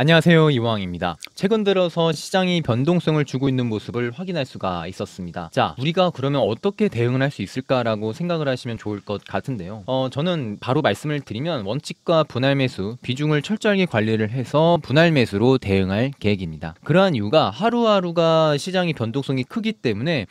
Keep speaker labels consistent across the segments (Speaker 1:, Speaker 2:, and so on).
Speaker 1: 안녕하세요 이왕입니다. 최근 들어서 시장이 변동성을 주고 있는 모습을 확인할 수가 있었습니다. 자 우리가 그러면 어떻게 대응을 할 수 있을까라고 생각을 하시면 좋을 것 같은데요. 어 저는 바로 말씀을 드리면 원칙과 분할 매수 비중을 철저하게 관리를 해서 분할 매수로 대응할 계획입니다. 그러한 이유가 하루하루가 시장이 변동성이 크기 때문에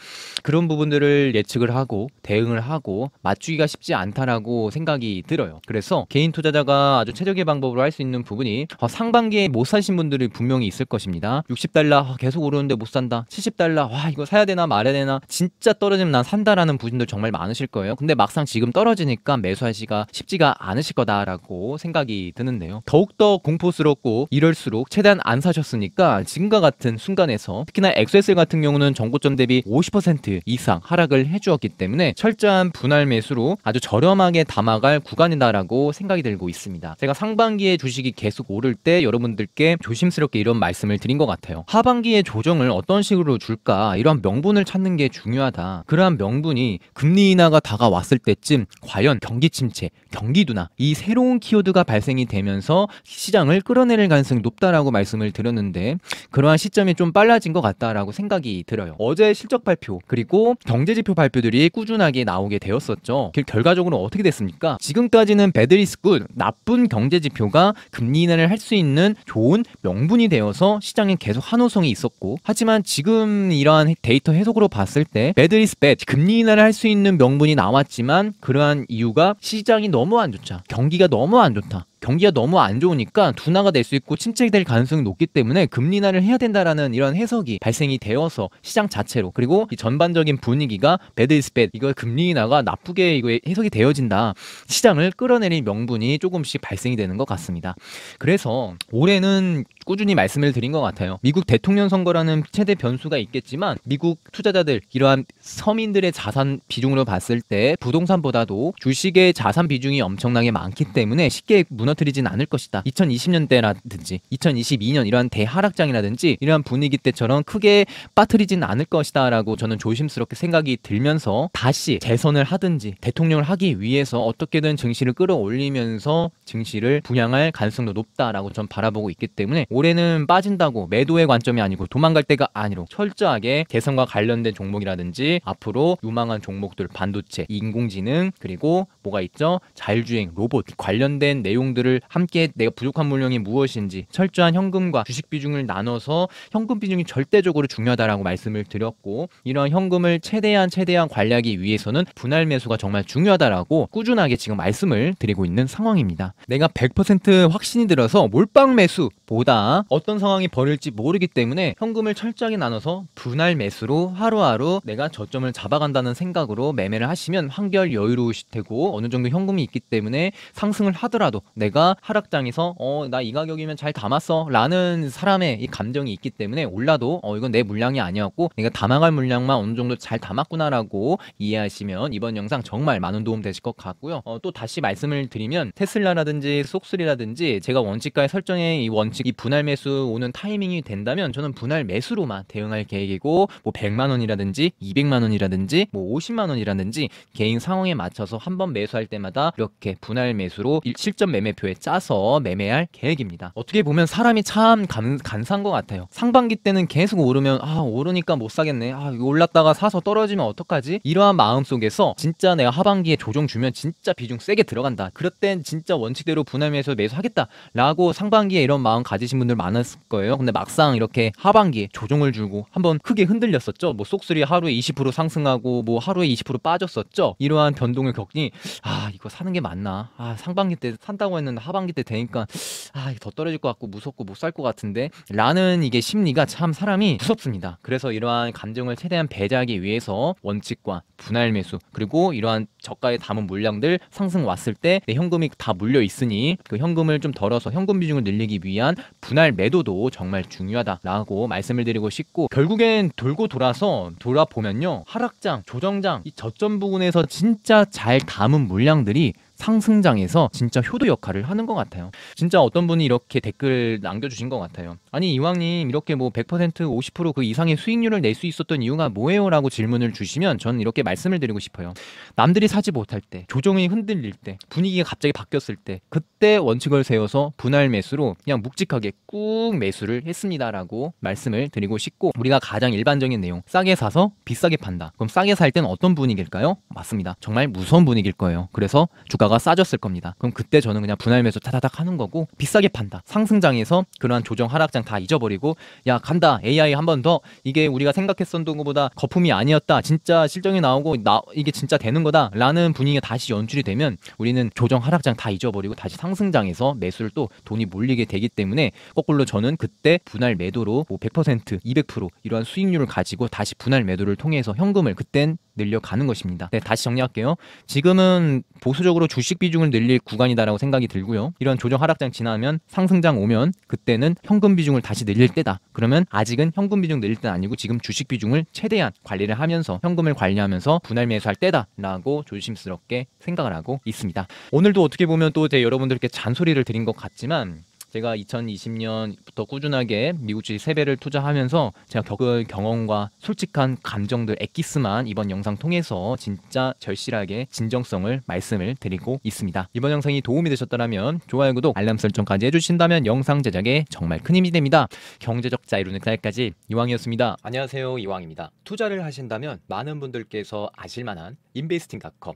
Speaker 1: 그런 부분들을 예측을 하고 대응을 하고 맞추기가 쉽지 않다라고 생각이 들어요. 그래서 개인 투자자가 아주 최적의 방법으로 할 수 있는 부분이 어, 상반기에 못 사신 분들이 분명히 있을 것입니다. 60달러 아, 계속 오르는데 못 산다. 70달러 와 이거 사야 되나 말아야 되나 진짜 떨어지면 난 산다라는 분들 정말 많으실 거예요. 근데 막상 지금 떨어지니까 매수하시가 쉽지가 않으실 거다라고 생각이 드는데요. 더욱더 공포스럽고 이럴수록 최대한 안 사셨으니까 지금과 같은 순간에서 특히나 XSL 같은 경우는 정고점 대비 50% 이상 하락을 해주었기 때문에 철저한 분할 매수로 아주 저렴하게 담아갈 구간이다라고 생각이 들고 있습니다. 제가 상반기에 주식이 계속 오를 때 여러분들 분들께 조심스럽게 이런 말씀을 드린 것 같아요. 하반기에 조정을 어떤 식으로 줄까 이런 명분을 찾는 게 중요하다. 그러한 명분이 금리 인하가 다가왔을 때쯤 과연 경기 침체, 경기 둔화 이 새로운 키워드가 발생이 되면서 시장을 끌어내릴 가능성이 높다라고 말씀을 드렸는데 그러한 시점이 좀 빨라진 것 같다라고 생각이 들어요. 어제 실적 발표 그리고 경제지표 발표들이 꾸준하게 나오게 되었었죠. 그 결과적으로 어떻게 됐습니까? 지금까지는 배드리스 굿 나쁜 경제지표가 금리 인하를 할 수 있는 좋은 명분이 되어서 시장에 계속 한호성이 있었고 하지만 지금 이러한 데이터 해석으로 봤을 때 매드리스 배 금리 인하를 할 수 있는 명분이 나왔지만 그러한 이유가 시장이 너무 안 좋다 경기가 너무 안 좋다 경기가 너무 안 좋으니까 둔화가 될 수 있고 침체될 가능성이 높기 때문에 금리 인하를 해야 된다라는 이런 해석이 발생이 되어서 시장 자체로 그리고 전반적인 분위기가 배드 이스 배 이거 금리 인하가 나쁘게 이거 해석이 되어진다 시장을 끌어내린 명분이 조금씩 발생이 되는 것 같습니다. 그래서 올해는 꾸준히 말씀을 드린 것 같아요. 미국 대통령 선거라는 최대 변수가 있겠지만 미국 투자자들 이러한 서민들의 자산 비중으로 봤을 때 부동산보다도 주식의 자산 비중이 엄청나게 많기 때문에 쉽게 무너뜨리진 않을 것이다. 2020년대라든지 2022년 이러한 대하락장이라든지 이러한 분위기 때처럼 크게 빠뜨리진 않을 것이다라고 저는 조심스럽게 생각이 들면서 다시 재선을 하든지 대통령을 하기 위해서 어떻게든 증시를 끌어올리면서 증시를 분양할 가능성도 높다라고 전 바라보고 있기 때문에 올해는 빠진다고 매도의 관점이 아니고 도망갈 때가 아니로 철저하게 개선과 관련된 종목이라든지 앞으로 유망한 종목들 반도체, 인공지능 그리고 뭐가 있죠? 자율주행, 로봇 관련된 내용들을 함께 내가 부족한 물량이 무엇인지 철저한 현금과 주식 비중을 나눠서 현금 비중이 절대적으로 중요하다라고 말씀을 드렸고 이러한 현금을 최대한 최대한 관리하기 위해서는 분할 매수가 정말 중요하다라고 꾸준하게 지금 말씀을 드리고 있는 상황입니다. 내가 100% 확신이 들어서 몰빵 매수보다 어떤 상황이 벌일지 모르기 때문에 현금을 철저하게 나눠서 분할 매수로 하루하루 내가 저점을 잡아간다는 생각으로 매매를 하시면 한결 여유로우실 테고 어느 정도 현금이 있기 때문에 상승을 하더라도 내가 하락장에서 어 나 이 가격이면 잘 담았어 라는 사람의 이 감정이 있기 때문에 올라도 어 이건 내 물량이 아니었고 내가 담아갈 물량만 어느 정도 잘 담았구나라고 이해하시면 이번 영상 정말 많은 도움 되실 것 같고요. 어, 또 다시 말씀을 드리면 테슬라라든지 속슬리라든지 제가 원칙가의 설정의 이 원칙 이 분할 분할 매수 오는 타이밍이 된다면 저는 분할 매수로만 대응할 계획이고 뭐 100만 원이라든지 200만 원이라든지 뭐 50만 원이라든지 개인 상황에 맞춰서 한 번 매수할 때마다 이렇게 분할 매수로 실전 매매표에 짜서 매매할 계획입니다. 어떻게 보면 사람이 참 감, 간사한 것 같아요. 상반기 때는 계속 오르면 아 오르니까 못 사겠네. 아 올랐다가 사서 떨어지면 어떡하지? 이러한 마음 속에서 진짜 내가 하반기에 조정 주면 진짜 비중 세게 들어간다. 그럴 땐 진짜 원칙대로 분할 매수 매수하겠다라고 상반기에 이런 마음 가지신 분 분들 많았을 거예요. 근데 막상 이렇게 하반기에 조정을 주고 한번 크게 흔들렸었죠. 뭐 속수리 하루에 20% 상승하고 뭐 하루에 20% 빠졌었죠. 이러한 변동을 겪니 아 이거 사는 게 맞나? 아 상반기 때 산다고 했는데 하반기 때 되니까 아 더 떨어질 것 같고 무섭고 못 살 것 같은데 라는 이게 심리가 참 사람이 무섭습니다. 그래서 이러한 감정을 최대한 배제하기 위해서 원칙과 분할 매수 그리고 이러한 저가에 담은 물량들 상승 왔을 때 네, 현금이 다 물려 있으니 그 현금을 좀 덜어서 현금 비중을 늘리기 위한 분할 매도도 정말 중요하다라고 말씀을 드리고 싶고 결국엔 돌고 돌아서 돌아보면요 하락장, 조정장 이 저점 부근에서 진짜 잘 담은 물량들이 상승장에서 진짜 효도 역할을 하는 것 같아요. 진짜 어떤 분이 이렇게 댓글 남겨주신 것 같아요. 아니 이왕님 이렇게 뭐 100% 50%그 이상의 수익률을 낼 수 있었던 이유가 뭐예요? 라고 질문을 주시면 저는 이렇게 말씀을 드리고 싶어요. 남들이 사지 못할 때, 조정이 흔들릴 때, 분위기가 갑자기 바뀌었을 때 그때 원칙을 세워서 분할 매수로 그냥 묵직하게 꾹 매수를 했습니다라고 말씀을 드리고 싶고 우리가 가장 일반적인 내용 싸게 사서 비싸게 판다. 그럼 싸게 살 땐 어떤 분위기일까요? 맞습니다. 정말 무서운 분위기일 거예요. 그래서 주가 주가가 싸졌을 겁니다. 그럼 그때 저는 그냥 분할 매수 타다닥 하는 거고 비싸게 판다. 상승장에서 그러한 조정 하락장 다 잊어버리고 야 간다 AI 한 번 더 이게 우리가 생각했던 것보다 거품이 아니었다. 진짜 실정이 나오고 나 이게 진짜 되는 거다라는 분위기가 다시 연출이 되면 우리는 조정 하락장 다 잊어버리고 다시 상승장에서 매수를 또 돈이 몰리게 되기 때문에 거꾸로 저는 그때 분할 매도로 뭐100% 200% 이러한 수익률을 가지고 다시 분할 매도를 통해서 현금을 그땐 늘려가는 것입니다. 네, 다시 정리할게요. 지금은 보수적으로 주식 비중을 늘릴 구간이다라고 생각이 들고요. 이런 조정 하락장 지나면 상승장 오면 그때는 현금 비중을 다시 늘릴 때다. 그러면 아직은 현금 비중 늘릴 때 아니고 지금 주식 비중을 최대한 관리를 하면서 현금을 관리하면서 분할 매수할 때다라고 조심스럽게 생각을 하고 있습니다. 오늘도 어떻게 보면 또 여러분들께 잔소리를 드린 것 같지만 제가 2020년부터 꾸준하게 미국 주식 3배를 투자하면서 제가 겪은 경험과 솔직한 감정들 엑기스만 이번 영상 통해서 진짜 절실하게 진정성을 말씀을 드리고 있습니다. 이번 영상이 도움이 되셨다면 좋아요, 구독, 알람 설정까지 해주신다면 영상 제작에 정말 큰 힘이 됩니다. 경제적 자유로는 그날까지 이왕이었습니다. 안녕하세요, 이왕입니다. 투자를 하신다면 많은 분들께서 아실만한 인베스팅닷컴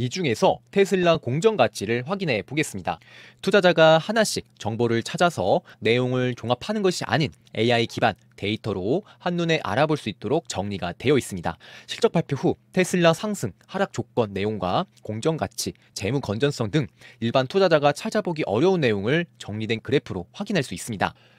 Speaker 1: 이 중에서 테슬라 공정 가치를 확인해 보겠습니다. 투자자가 하나씩 정보를 찾아서 내용을 종합하는 것이 아닌 AI 기반 데이터로 한눈에 알아볼 수 있도록 정리가 되어 있습니다. 실적 발표 후 테슬라 상승, 하락 조건 내용과 공정 가치, 재무 건전성 등 일반 투자자가 찾아보기 어려운 내용을 정리된 그래프로 확인할 수 있습니다.